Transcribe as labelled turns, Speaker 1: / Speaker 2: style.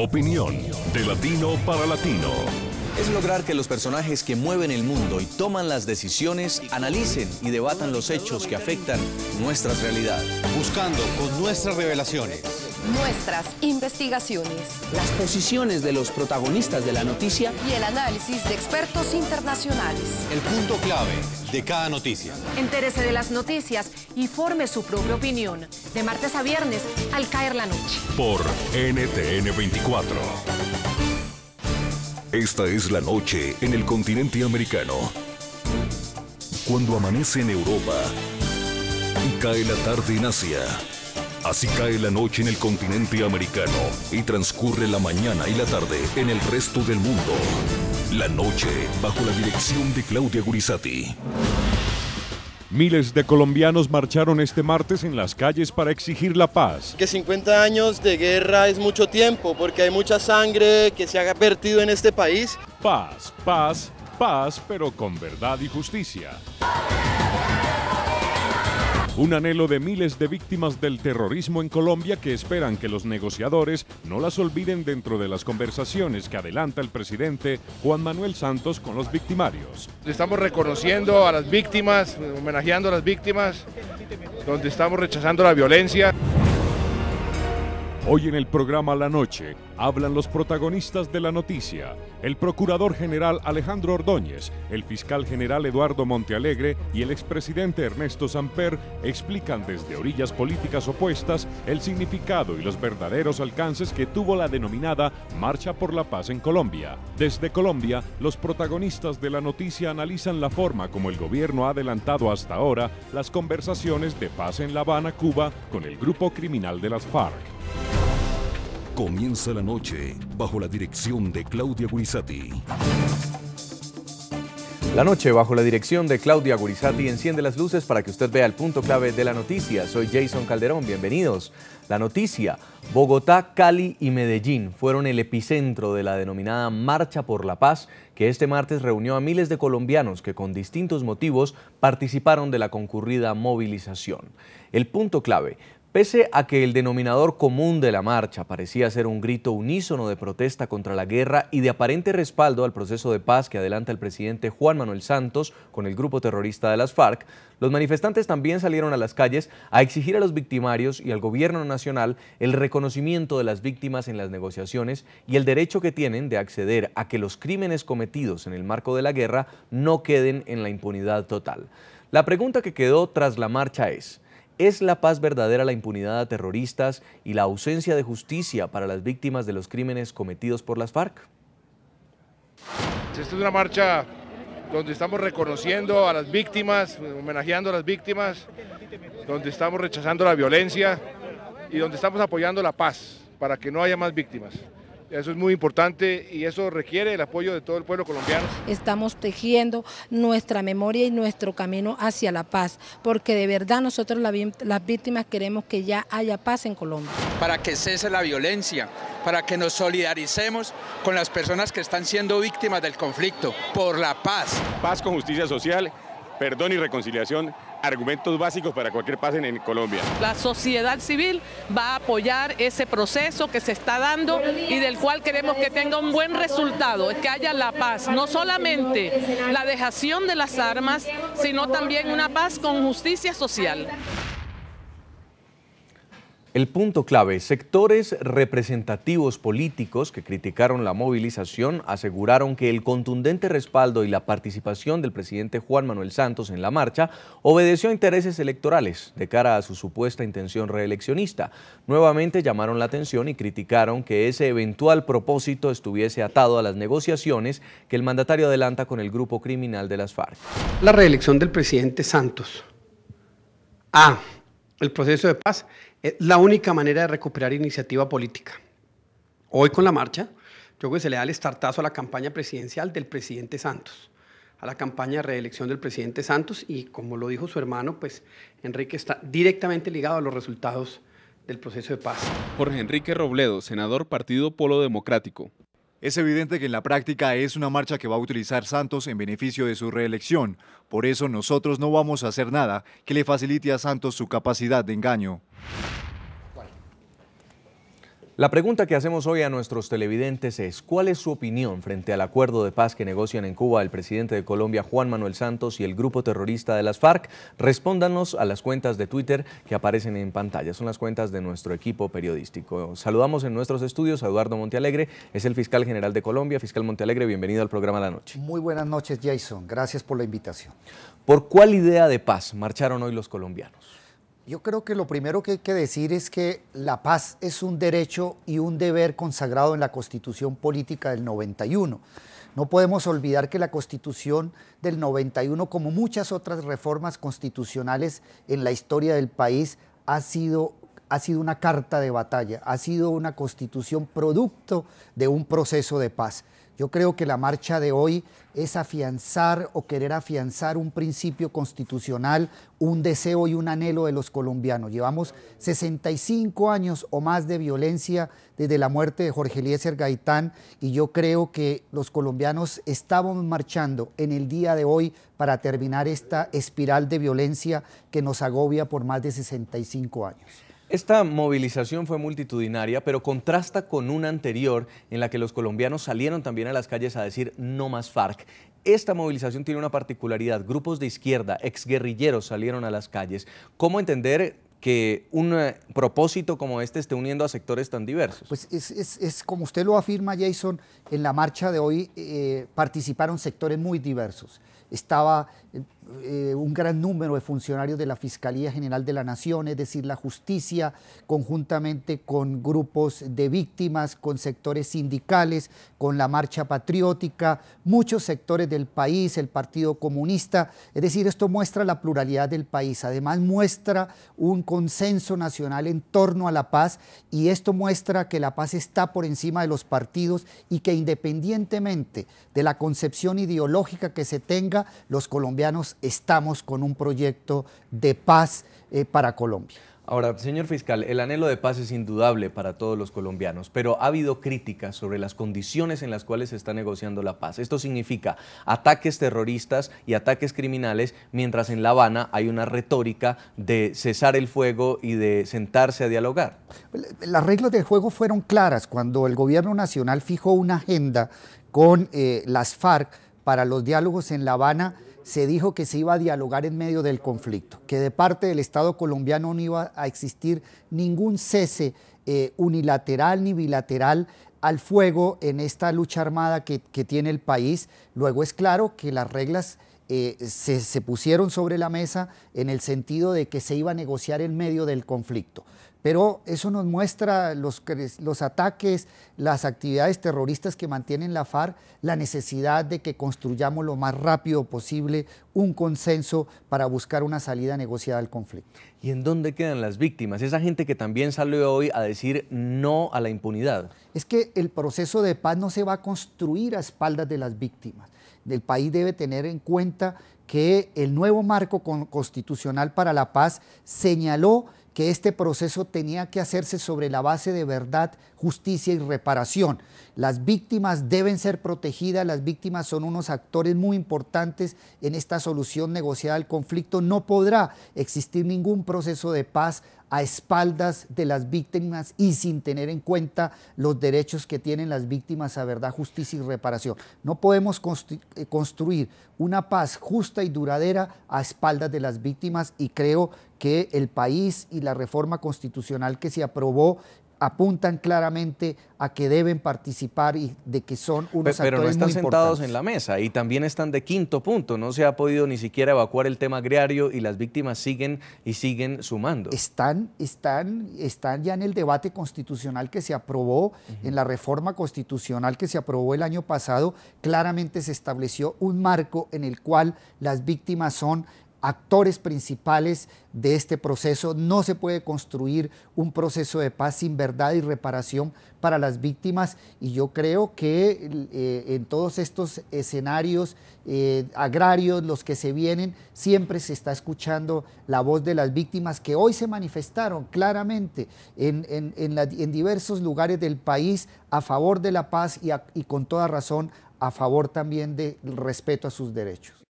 Speaker 1: Opinión de latino para latino. Es lograr que los personajes que mueven el mundo y toman las decisiones analicen y debatan los hechos que afectan nuestra realidad. Buscando con nuestras revelaciones Nuestras investigaciones. Las posiciones de los protagonistas de la noticia. Y el análisis de expertos internacionales. El punto clave de cada noticia. Entérese de las noticias y forme su propia opinión. De martes a viernes, al caer la noche.
Speaker 2: Por NTN 24. Esta es la noche en el continente americano. Cuando amanece en Europa y cae la tarde en Asia. Así cae la noche en el continente americano y transcurre la mañana y la tarde en el resto del mundo. La noche bajo la dirección de Claudia Gurizati. Miles de colombianos marcharon este martes en las calles para exigir la paz. Que 50 años de guerra es mucho tiempo porque hay mucha sangre que se ha vertido en este país. Paz, paz, paz, pero con verdad y justicia. Un anhelo de miles de víctimas del terrorismo en Colombia que esperan que los negociadores no las olviden dentro de las conversaciones que adelanta el presidente Juan Manuel Santos con los victimarios. Estamos reconociendo a las víctimas, homenajeando a las víctimas, donde estamos rechazando la violencia. Hoy en el programa La Noche, Hablan los protagonistas de la noticia, el procurador general Alejandro Ordóñez, el fiscal general Eduardo Montealegre y el expresidente Ernesto Samper explican desde orillas políticas opuestas el significado y los verdaderos alcances que tuvo la denominada Marcha por la Paz en Colombia. Desde Colombia, los protagonistas de la noticia analizan la forma como el gobierno ha adelantado hasta ahora las conversaciones de paz en La Habana, Cuba, con el grupo criminal de las FARC. Comienza la
Speaker 1: noche bajo la dirección de Claudia Gurizati. La noche bajo la dirección de Claudia Gurizati enciende las luces para que usted vea el punto clave de la noticia. Soy Jason Calderón, bienvenidos. La noticia, Bogotá, Cali y Medellín fueron el epicentro de la denominada Marcha por la Paz que este martes reunió a miles de colombianos que con distintos motivos participaron de la concurrida movilización. El punto clave, Pese a que el denominador común de la marcha parecía ser un grito unísono de protesta contra la guerra y de aparente respaldo al proceso de paz que adelanta el presidente Juan Manuel Santos con el grupo terrorista de las FARC, los manifestantes también salieron a las calles a exigir a los victimarios y al gobierno nacional el reconocimiento de las víctimas en las negociaciones y el derecho que tienen de acceder a que los crímenes cometidos en el marco de la guerra no queden en la impunidad total. La pregunta que quedó tras la marcha es, ¿Es la paz verdadera la impunidad a terroristas y la ausencia de justicia para las víctimas de los crímenes cometidos por las FARC?
Speaker 2: Esta es una marcha donde estamos reconociendo a las víctimas, homenajeando a las víctimas, donde estamos rechazando la violencia y donde estamos apoyando la paz para que no haya más víctimas. Eso es muy importante y eso requiere el apoyo de todo el pueblo colombiano.
Speaker 1: Estamos tejiendo nuestra memoria y nuestro camino hacia la paz, porque de verdad nosotros las víctimas queremos que ya haya paz en Colombia. Para que cese la violencia, para que nos solidaricemos con las personas que están siendo víctimas del conflicto, por la paz.
Speaker 2: Paz con justicia social perdón y reconciliación, argumentos básicos para cualquier paz en Colombia.
Speaker 1: La sociedad civil va a apoyar ese proceso que se está dando y del cual queremos que tenga un buen resultado, que haya la paz, no solamente la dejación de las armas, sino también una paz con justicia social. El punto clave, sectores representativos políticos que criticaron la movilización aseguraron que el contundente respaldo y la participación del presidente Juan Manuel Santos en la marcha obedeció a intereses electorales de cara a su supuesta intención reeleccionista. Nuevamente llamaron la atención y criticaron que ese eventual propósito estuviese atado a las negociaciones que el mandatario adelanta con el grupo criminal de las FARC. La reelección del presidente Santos. A. Ah, el proceso de paz es la única manera de recuperar iniciativa política. Hoy con la marcha, yo creo que se le da el estartazo a la campaña presidencial del presidente Santos, a la campaña de reelección del presidente Santos y como lo dijo su hermano, pues Enrique está directamente ligado a los resultados del proceso de paz. Jorge Enrique Robledo, senador Partido Polo Democrático. Es evidente que en la práctica es una marcha que va a utilizar Santos en beneficio de su reelección. Por eso nosotros no vamos a hacer nada que le facilite a Santos su capacidad de engaño. La pregunta que hacemos hoy a nuestros televidentes es, ¿cuál es su opinión frente al acuerdo de paz que negocian en Cuba el presidente de Colombia Juan Manuel Santos y el grupo terrorista de las FARC? Respóndanos a las cuentas de Twitter que aparecen en pantalla, son las cuentas de nuestro equipo periodístico. Saludamos en nuestros estudios a Eduardo Montealegre, es el fiscal general de Colombia. Fiscal Montealegre, bienvenido al programa La Noche.
Speaker 3: Muy buenas noches, Jason, gracias por la invitación. ¿Por cuál idea de paz marcharon hoy los colombianos? Yo creo que lo primero que hay que decir es que la paz es un derecho y un deber consagrado en la Constitución Política del 91. No podemos olvidar que la Constitución del 91, como muchas otras reformas constitucionales en la historia del país, ha sido, ha sido una carta de batalla, ha sido una constitución producto de un proceso de paz. Yo creo que la marcha de hoy es afianzar o querer afianzar un principio constitucional, un deseo y un anhelo de los colombianos. Llevamos 65 años o más de violencia desde la muerte de Jorge Eliezer Gaitán y yo creo que los colombianos estamos marchando en el día de hoy para terminar esta espiral de violencia que nos agobia por más de 65 años.
Speaker 1: Esta movilización fue multitudinaria, pero contrasta con una anterior en la que los colombianos salieron también a las calles a decir no más FARC. Esta movilización tiene una particularidad. Grupos de izquierda, exguerrilleros salieron a las calles. ¿Cómo entender que un eh, propósito como este esté uniendo a sectores tan diversos? Pues
Speaker 3: es, como usted lo afirma, Jason, en la marcha de hoy eh, participaron sectores muy diversos. Estaba eh, eh, un gran número de funcionarios de la Fiscalía General de la Nación, es decir, la justicia, conjuntamente con grupos de víctimas, con sectores sindicales, con la marcha patriótica, muchos sectores del país, el Partido Comunista. Es decir, esto muestra la pluralidad del país, además muestra un consenso nacional en torno a la paz y esto muestra que la paz está por encima de los partidos y que independientemente de la concepción ideológica que se tenga, los colombianos estamos con un proyecto de paz eh, para Colombia.
Speaker 1: Ahora, señor fiscal, el anhelo de paz es indudable para todos los colombianos, pero ha habido críticas sobre las condiciones en las cuales se está negociando la paz. Esto significa ataques terroristas y ataques criminales, mientras en La Habana hay una retórica de cesar el fuego y de sentarse a dialogar.
Speaker 3: Las reglas del juego fueron claras cuando el gobierno nacional fijó una agenda con eh, las FARC para los diálogos en La Habana se dijo que se iba a dialogar en medio del conflicto, que de parte del Estado colombiano no iba a existir ningún cese eh, unilateral ni bilateral al fuego en esta lucha armada que, tiene el país. Luego es claro que las reglas eh, se pusieron sobre la mesa en el sentido de que se iba a negociar en medio del conflicto. Pero eso nos muestra los, los, ataques, las actividades terroristas que mantienen la FARC, la necesidad de que construyamos lo más rápido posible un consenso para buscar una salida negociada al conflicto. ¿Y en dónde quedan
Speaker 1: las víctimas? Esa gente que también salió hoy a decir no a la impunidad.
Speaker 3: Es que el proceso de paz no se va a construir a espaldas de las víctimas. El país debe tener en cuenta que el nuevo marco constitucional para la paz señaló que este proceso tenía que hacerse sobre la base de verdad, justicia y reparación, las víctimas deben ser protegidas, las víctimas son unos actores muy importantes en esta solución negociada al conflicto. No podrá existir ningún proceso de paz a espaldas de las víctimas y sin tener en cuenta los derechos que tienen las víctimas a verdad, justicia y reparación. No podemos eh, construir una paz justa y duradera a espaldas de las víctimas y creo que el país y la reforma constitucional que se aprobó apuntan claramente a que deben participar y de que son unos Pero no están sentados
Speaker 1: en la mesa y también están de quinto punto. No se ha podido ni siquiera evacuar el tema agrario y las víctimas siguen y siguen sumando.
Speaker 3: Están, están, están ya en el debate constitucional que se aprobó, en la reforma constitucional que se aprobó el año pasado, claramente se estableció un marco en el cual las víctimas son actores principales de este proceso. No se puede construir un proceso de paz sin verdad y reparación para las víctimas y yo creo que eh, en todos estos escenarios eh, agrarios, los que se vienen, siempre se está escuchando la voz de las víctimas que hoy se manifestaron claramente en, diversos lugares del país a favor de la paz y, y con toda razón a favor también del respeto a sus derechos.